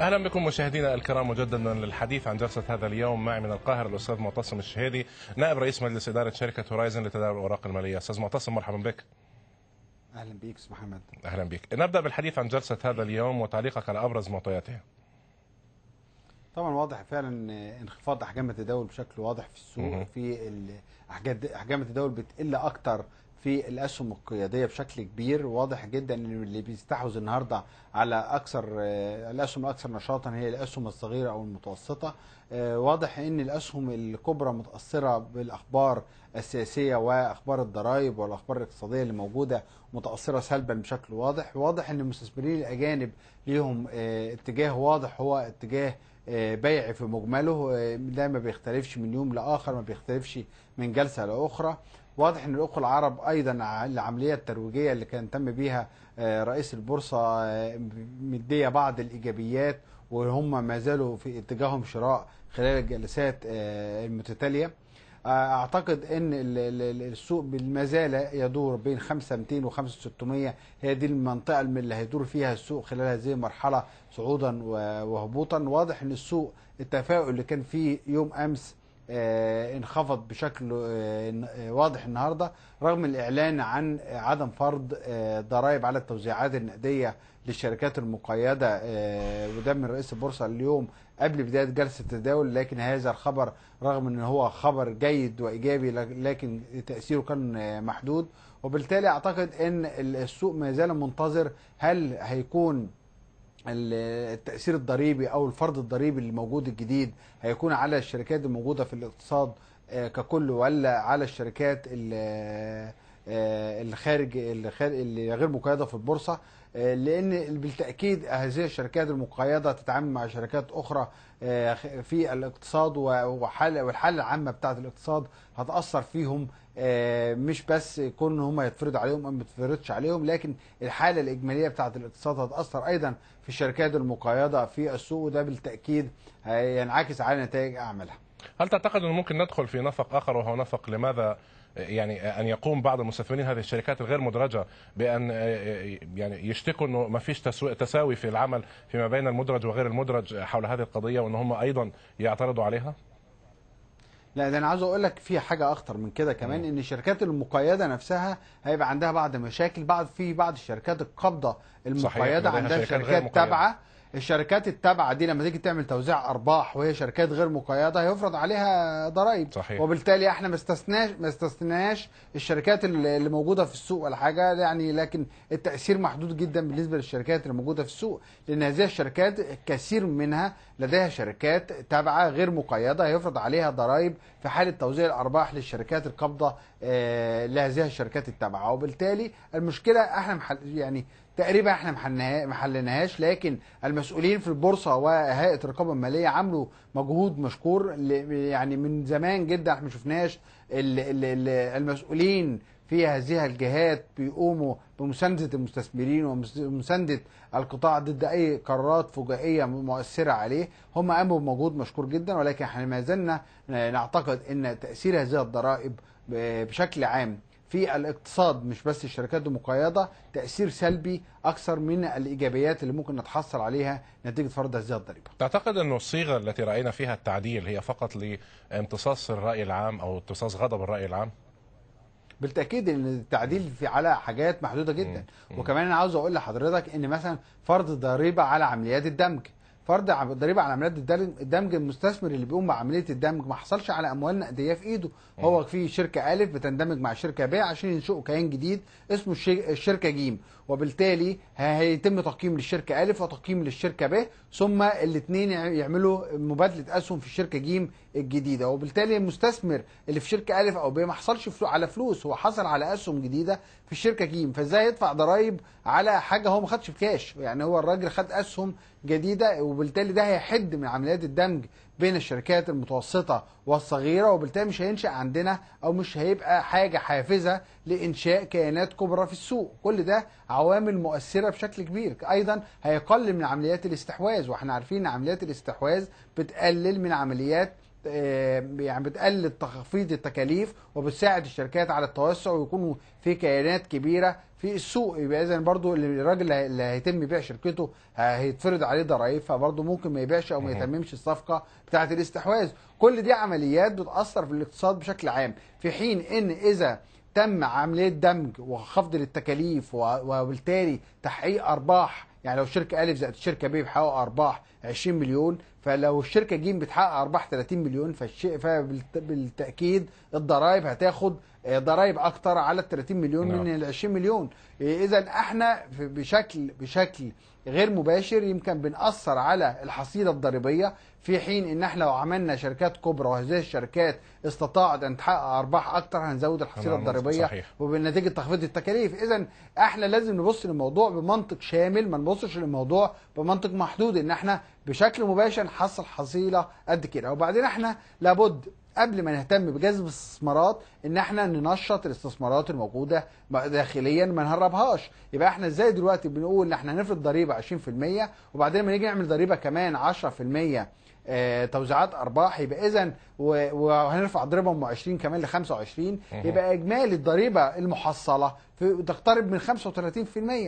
اهلا بكم مشاهدينا الكرام مجددا للحديث عن جلسه هذا اليوم معي من القاهره الاستاذ معتصم الشهيدي نائب رئيس مجلس اداره شركه هورايزن لتداول الاوراق الماليه استاذ معتصم مرحبا بك اهلا بك استاذ محمد اهلا بك نبدا بالحديث عن جلسه هذا اليوم وتعليقك على ابرز معطياتها طبعا واضح فعلا انخفاض احجام التداول بشكل واضح في السوق في احجام التداول بتقل اكتر في الاسهم القياديه بشكل كبير واضح جدا ان اللي بيستحوذ النهارده على اكثر الاسهم الاكثر نشاطا هي الاسهم الصغيره او المتوسطه آه، واضح ان الاسهم الكبرى متاثره بالاخبار السياسيه واخبار الضرائب والاخبار الاقتصاديه اللي موجوده متاثره سلبا بشكل واضح واضح ان المستثمرين الاجانب ليهم آه، اتجاه واضح هو اتجاه آه، بيع في مجمله ده ما بيختلفش من يوم لاخر ما بيختلفش من جلسه لاخرى واضح ان الاخ العرب ايضا العمليه الترويجيه اللي كان تم بيها آه، رئيس البورصه آه، مديه بعض الايجابيات وهم ما زالوا في اتجاههم شراء خلال الجلسات آه، المتتاليه اعتقد ان السوق ما زال يدور بين 5200 و 5600 هي دي المنطقه اللي هيدور فيها السوق خلال هذه المرحله صعودا وهبوطا واضح ان السوق التفاؤل اللي كان فيه يوم امس آه، انخفض بشكل آه، آه، واضح النهارده رغم الاعلان عن عدم فرض ضرائب على التوزيعات النقديه للشركات المقيده وده من رئيس البورصه اليوم قبل بدايه جلسه التداول لكن هذا الخبر رغم ان هو خبر جيد وايجابي لكن تاثيره كان محدود وبالتالي اعتقد ان السوق ما زال منتظر هل هيكون التأثير الضريبي أو الفرض الضريبي اللي موجود الجديد هيكون على الشركات الموجودة في الاقتصاد آه، ككل ولا على الشركات الخارج آه، آه، اللي غير مقيدة في البورصة لأن بالتأكيد هذه الشركات المقيدة تتعامل مع شركات أخرى في الاقتصاد والحالة العامة بتاعة الاقتصاد هتأثر فيهم آه، مش بس يكون ان هم يتفرضوا عليهم او ما يتفرضش عليهم لكن الحاله الاجماليه بتاعه الاقتصاد هتاثر ايضا في الشركات المقيده في السوق وده بالتاكيد هينعكس على نتائج اعمالها. هل تعتقد انه ممكن ندخل في نفق اخر وهو نفق لماذا آه، يعني آه، ان يقوم بعض المستثمرين هذه الشركات الغير مدرجه بان يعني يشتكوا انه ما فيش تساوي في العمل فيما بين المدرج وغير المدرج حول هذه القضيه وان هم ايضا يعترضوا عليها؟ لا ده انا عاوز اقول لك في حاجه اخطر من كده كمان م. ان الشركات المقيده نفسها هيبقى عندها بعض مشاكل بعض في بعض الشركات القابضه المقيده عندها شركات تابعه الشركات التابعه دي لما تيجي تعمل توزيع ارباح وهي شركات غير مقيده هيفرض عليها ضرائب صحيح. وبالتالي احنا ما استثناش ما استثناش الشركات اللي موجوده في السوق ولا حاجه يعني لكن التاثير محدود جدا بالنسبه للشركات اللي موجوده في السوق لان هذه الشركات كثير منها لديها شركات تابعه غير مقيده هيفرض عليها ضرائب في حاله توزيع الارباح للشركات القابضه آه، لهذه الشركات التابعه وبالتالي المشكله احنا يعني تقريبا احنا ما لكن المسؤولين في البورصه وهيئه الرقابه الماليه عملوا مجهود مشكور يعني من زمان جدا احنا ما شفناش المسؤولين في هذه الجهات بيقوموا بمسانده المستثمرين ومسانده القطاع ضد اي قرارات فجائيه مؤثره عليه هم قاموا بمجهود مشكور جدا ولكن احنا ما زلنا نعتقد ان تاثير هذه الضرائب بشكل عام في الاقتصاد مش بس الشركات المقيدة تأثير سلبي أكثر من الإيجابيات اللي ممكن نتحصل عليها نتيجة فرض هذه الضريبة تعتقد أن الصيغة التي رأينا فيها التعديل هي فقط لامتصاص الرأي العام أو امتصاص غضب الرأي العام؟ بالتاكيد ان التعديل في على حاجات محدوده جدا وكمان انا عاوز اقول لحضرتك ان مثلا فرض ضريبه على عمليات الدمج فرض الضريبه على عمليات الدمج المستثمر اللي بيقوم بعمليه الدمج ما حصلش على اموال نقديه في ايده هو في شركه الف بتندمج مع شركه ب عشان ينشئوا كيان جديد اسمه الشركه جيم وبالتالي هيتم تقييم للشركة ألف وتقييم للشركة ب ثم الاثنين يعملوا مبادلة أسهم في الشركة جيم الجديدة وبالتالي المستثمر اللي في شركة ألف أو ب ما حصلش على فلوس هو حصل على أسهم جديدة في الشركة جيم فإزاي يدفع ضرايب على حاجة هو ما خدش بكاش يعني هو الراجل خد أسهم جديدة وبالتالي ده هيحد من عمليات الدمج بين الشركات المتوسطة والصغيرة وبالتالي مش هينشأ عندنا أو مش هيبقى حاجة حافزة لإنشاء كيانات كبرى في السوق كل ده عوامل مؤثرة بشكل كبير أيضا هيقلل من عمليات الاستحواذ وإحنا عارفين عمليات الاستحواذ بتقلل من عمليات آه، يعني بتقلل تخفيض التكاليف وبتساعد الشركات على التوسع ويكونوا في كيانات كبيره في السوق يبقى اذا برضو الراجل اللي هيتم بيع شركته هيتفرض عليه ضرائب فبرضه ممكن ما يبيعش او ما يتممش الصفقه بتاعه الاستحواذ كل دي عمليات بتاثر في الاقتصاد بشكل عام في حين ان اذا تم عمليه دمج وخفض للتكاليف وبالتالي تحقيق ارباح يعني لو شركة الف زائد الشركه ب بيحقق ارباح 20 مليون فلو الشركه ج بتحقق ارباح 30 مليون فبالتاكيد الضرائب هتاخد آه، ضرائب اكتر على ال 30 مليون نعم. من ال 20 مليون آه، اذا احنا بشكل بشكل غير مباشر يمكن بنأثر على الحصيلة الضريبية في حين ان احنا لو عملنا شركات كبرى وهذه الشركات استطاعت ان تحقق ارباح اكتر هنزود الحصيلة الضريبية صحيح. وبالنتيجة تخفيض التكاليف اذا احنا لازم نبص للموضوع بمنطق شامل ما نبصش للموضوع بمنطق محدود ان احنا بشكل مباشر نحصل حصيلة قد كده وبعدين احنا لابد قبل ما نهتم بجذب الاستثمارات ان احنا ننشط الاستثمارات الموجوده داخليا ما نهربهاش يبقى احنا ازاي دلوقتي بنقول ان احنا هنفرض ضريبه 20% وبعدين لما نيجي نعمل ضريبه كمان 10% آه، توزيعات ارباح يبقى اذا وهنرفع ضريبه من 20 كمان ل 25 يبقى اجمالي الضريبه المحصله تقترب من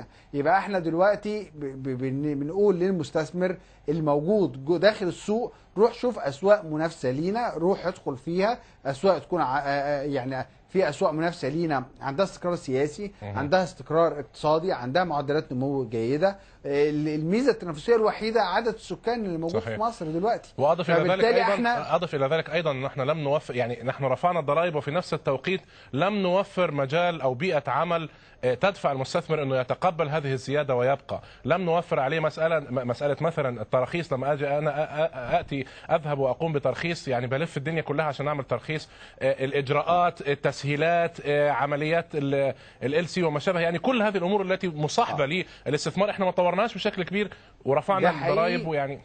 35% يبقى احنا دلوقتي بنقول للمستثمر الموجود داخل السوق روح شوف اسواق منافسه لينا روح ادخل فيها اسواق تكون يعني في اسواق منافسه لينا عندها استقرار سياسي عندها استقرار اقتصادي عندها معدلات نمو جيده الميزه التنافسيه الوحيده عدد السكان اللي موجود صحيح. في مصر دلوقتي واضف الى ذلك ايضا احنا اضف الى ذلك ايضا ان احنا لم نوفر يعني نحن رفعنا الضرائب وفي نفس التوقيت لم نوفر مجال او بيئه عمل آه، تدفع المستثمر انه يتقبل هذه الزياده ويبقى، لم نوفر عليه مساله مساله مثلا التراخيص لما اجي انا اتي اذهب واقوم بترخيص يعني بلف الدنيا كلها عشان اعمل ترخيص آه، الاجراءات، التسهيلات، آه، عمليات ال سي وما شابه يعني كل هذه الامور التي مصاحبه للاستثمار احنا ما طورناش بشكل كبير ورفعنا الضرايب ويعني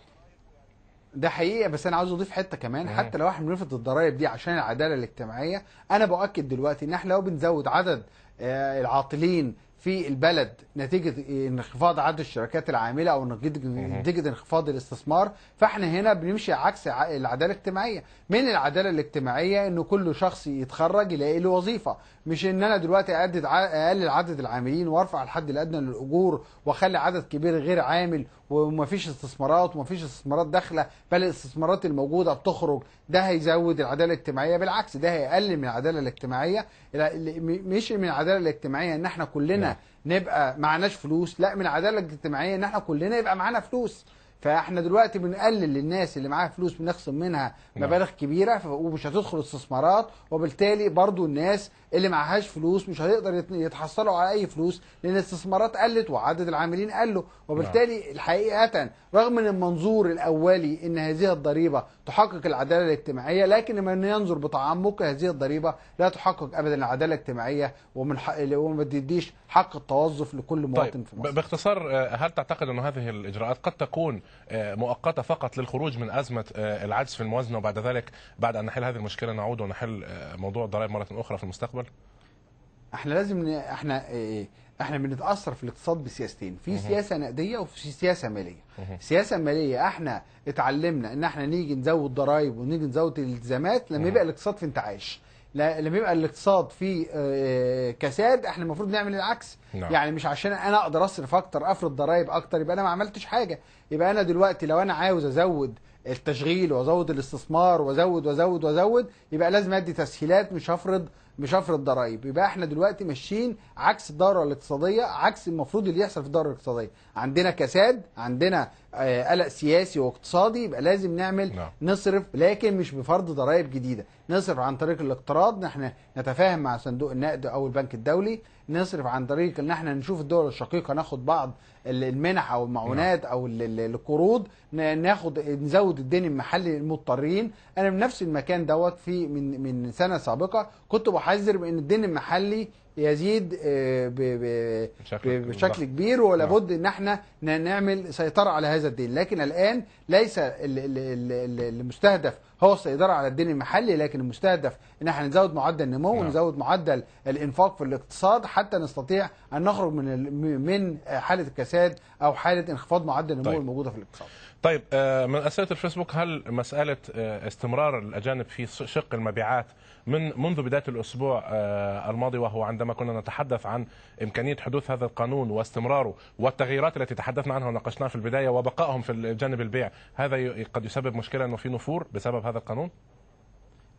ده حقيقي بس انا عاوز اضيف حته كمان حتى لو احنا بنرفض الضرايب دي عشان العداله الاجتماعيه انا باكد دلوقتي ان احنا لو بنزود عدد آه، العاطلين في البلد نتيجه انخفاض عدد الشركات العامله او نتيجه انخفاض الاستثمار فاحنا هنا بنمشي عكس العداله الاجتماعيه من العداله الاجتماعيه انه كل شخص يتخرج يلاقي له وظيفه مش ان انا دلوقتي اقلل عدد العاملين وارفع الحد الادنى للاجور واخلي عدد كبير غير عامل ومفيش استثمارات ومفيش استثمارات داخله بل الاستثمارات الموجوده بتخرج ده هيزود العداله الاجتماعيه بالعكس ده هيقلل من العداله الاجتماعيه مش من العداله الاجتماعيه ان احنا كلنا نعم. نبقى معناش فلوس لا من العداله الاجتماعيه ان احنا كلنا يبقى معانا فلوس فاحنا دلوقتي بنقلل للناس اللي معاها فلوس بنخصم منها نعم. مبالغ كبيره ومش هتدخل استثمارات وبالتالي برضو الناس اللي معهاش فلوس مش هيقدر يتحصلوا على اي فلوس لان الاستثمارات قلت وعدد العاملين قلوا وبالتالي الحقيقه نعم. رغم ان المنظور الاولي ان هذه الضريبه تحقق العداله الاجتماعيه لكن من ينظر بتعمق هذه الضريبه لا تحقق ابدا العداله الاجتماعيه ومن حق وما بتديش حق التوظف لكل مواطن طيب في مصر باختصار آه، هل تعتقد ان هذه الاجراءات قد تكون آه، مؤقته فقط للخروج من ازمه آه، العجز في الموازنه وبعد ذلك بعد ان نحل هذه المشكله نعود ونحل آه، موضوع الضرائب مره اخرى في المستقبل؟ احنا لازم احنا احنا بنتاثر في الاقتصاد بسياستين في سياسه نقديه وفي سياسه ماليه السياسه الماليه احنا اتعلمنا ان احنا نيجي نزود ضرائب ونيجي نزود الالتزامات لما يبقى الاقتصاد في انتعاش لما يبقى الاقتصاد في آه، آه، كساد احنا المفروض نعمل العكس نعم. يعني مش عشان انا اقدر اصرف اكتر افرض ضرائب اكتر يبقى انا ما عملتش حاجه يبقى انا دلوقتي لو انا عاوز ازود التشغيل وازود الاستثمار وازود وازود وازود يبقى لازم ادي تسهيلات مش هفرض بشفر الضرائب يبقى احنا دلوقتي ماشيين عكس الدوره الاقتصاديه عكس المفروض اللي يحصل في الدوره الاقتصاديه عندنا كساد عندنا آه، قلق سياسي واقتصادي يبقى لازم نعمل نعم. نصرف لكن مش بفرض ضرائب جديده نصرف عن طريق الاقتراض نحن نتفاهم مع صندوق النقد او البنك الدولي نصرف عن طريق ان احنا نشوف الدول الشقيقه ناخد بعض المنح او المعونات نعم. او القروض ناخد نزود الدين المحلي للمضطرين انا من نفس المكان دوت في من من سنه سابقه كنت يحذر بان الدين المحلي يزيد آه، بشكل كبير ولا نعم. بد ان احنا نعمل سيطره على هذا الدين لكن الان ليس المستهدف هو السيطره على الدين المحلي لكن المستهدف ان احنا نزود معدل النمو نعم. ونزود معدل الانفاق في الاقتصاد حتى نستطيع ان نخرج من من حاله الكساد او حاله انخفاض معدل النمو طيب. الموجوده في الاقتصاد طيب آه، من اسئله الفيسبوك هل مساله آه، استمرار الاجانب في شق المبيعات من منذ بدايه الاسبوع آه، الماضي وهو عندما كنا نتحدث عن امكانيه حدوث هذا القانون واستمراره والتغييرات التي تحدثنا عنها وناقشناها في البدايه وبقائهم في جانب البيع هذا قد يسبب مشكله انه في نفور بسبب هذا القانون؟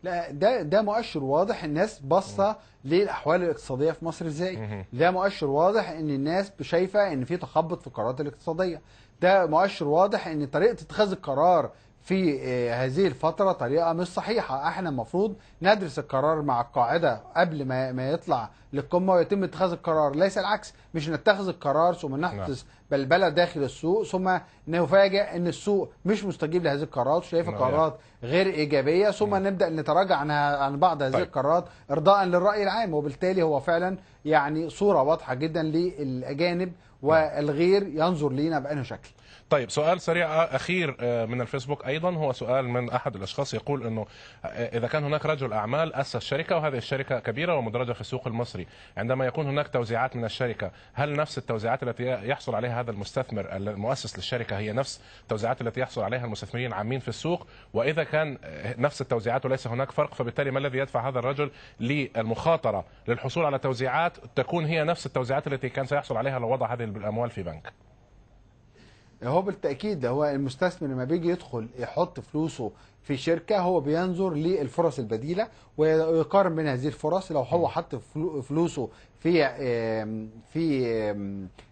لا ده ده مؤشر واضح الناس باصه للاحوال الاقتصاديه في مصر ازاي ده مؤشر واضح ان الناس شايفه ان في تخبط في القرارات الاقتصاديه ده مؤشر واضح ان طريقه اتخاذ القرار في آه، هذه الفتره طريقه مش صحيحه احنا المفروض ندرس القرار مع القاعده قبل ما ما يطلع للقمه ويتم اتخاذ القرار ليس العكس مش نتخذ القرار ثم نعم. نحدث بلبله داخل السوق ثم نفاجئ ان السوق مش مستجيب لهذه القرارات شايف نعم. قرارات غير ايجابيه ثم م. نعم. نبدا نتراجع عن عن بعض هذه طيب. القرارات ارضاء للراي العام وبالتالي هو فعلا يعني صوره واضحه جدا للاجانب والغير ينظر لينا بانه شكل طيب سؤال سريع اخير آه، من الفيسبوك ايضا هو سؤال من احد الاشخاص يقول انه آه، اذا كان هناك رجل اعمال اسس شركه وهذه الشركه كبيره ومدرجه في السوق المصري عندما يكون هناك توزيعات من الشركه هل نفس التوزيعات التي يحصل عليها هذا المستثمر المؤسس للشركه هي نفس التوزيعات التي يحصل عليها المستثمرين العامين في السوق واذا كان آه، نفس التوزيعات وليس هناك فرق فبالتالي ما الذي يدفع هذا الرجل للمخاطره للحصول على توزيعات تكون هي نفس التوزيعات التي كان سيحصل عليها لو وضع هذه الاموال في بنك هو بالتاكيد هو المستثمر لما بيجي يدخل يحط فلوسه في شركه هو بينظر للفرص البديله ويقارن بين هذه الفرص لو هو حط فلوسه في في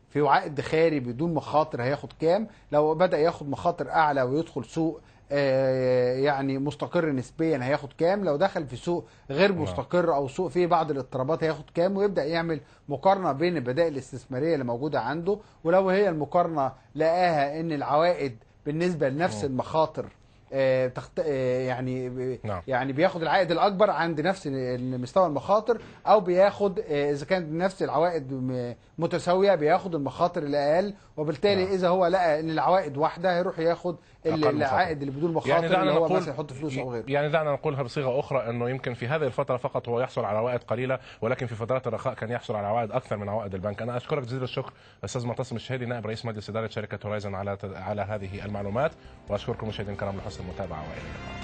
في وعاء ادخاري بدون مخاطر هياخد كام لو بدا ياخد مخاطر اعلى ويدخل سوق آه، يعني مستقر نسبيا هياخد كام لو دخل في سوق غير آه. مستقر او سوق فيه بعض الاضطرابات هياخد كام ويبدا يعمل مقارنه بين البدائل الاستثماريه اللي موجوده عنده ولو هي المقارنه لقاها ان العوائد بالنسبه لنفس آه. المخاطر آه، تخت... آه، يعني نعم. يعني بياخد العائد الاكبر عند نفس مستوى المخاطر او بياخد آه، اذا كانت نفس العوائد متساويه بياخد المخاطر الاقل وبالتالي نعم. اذا هو لقى ان العوائد واحده هيروح ياخد العائد اللي بدون مخاطر يعني اللي هو نقول... بس يحط فلوسه او غيره يعني دعنا نقولها بصيغه اخرى انه يمكن في هذه الفتره فقط هو يحصل على عوائد قليله ولكن في فترات الرخاء كان يحصل على عوائد اكثر من عوائد البنك انا اشكرك جزيل الشكر استاذ معتصم الشهيدي نائب رئيس مجلس اداره شركه هورايزن على على هذه المعلومات واشكركم مشاهدينا الكرام لحسن 我太忙了。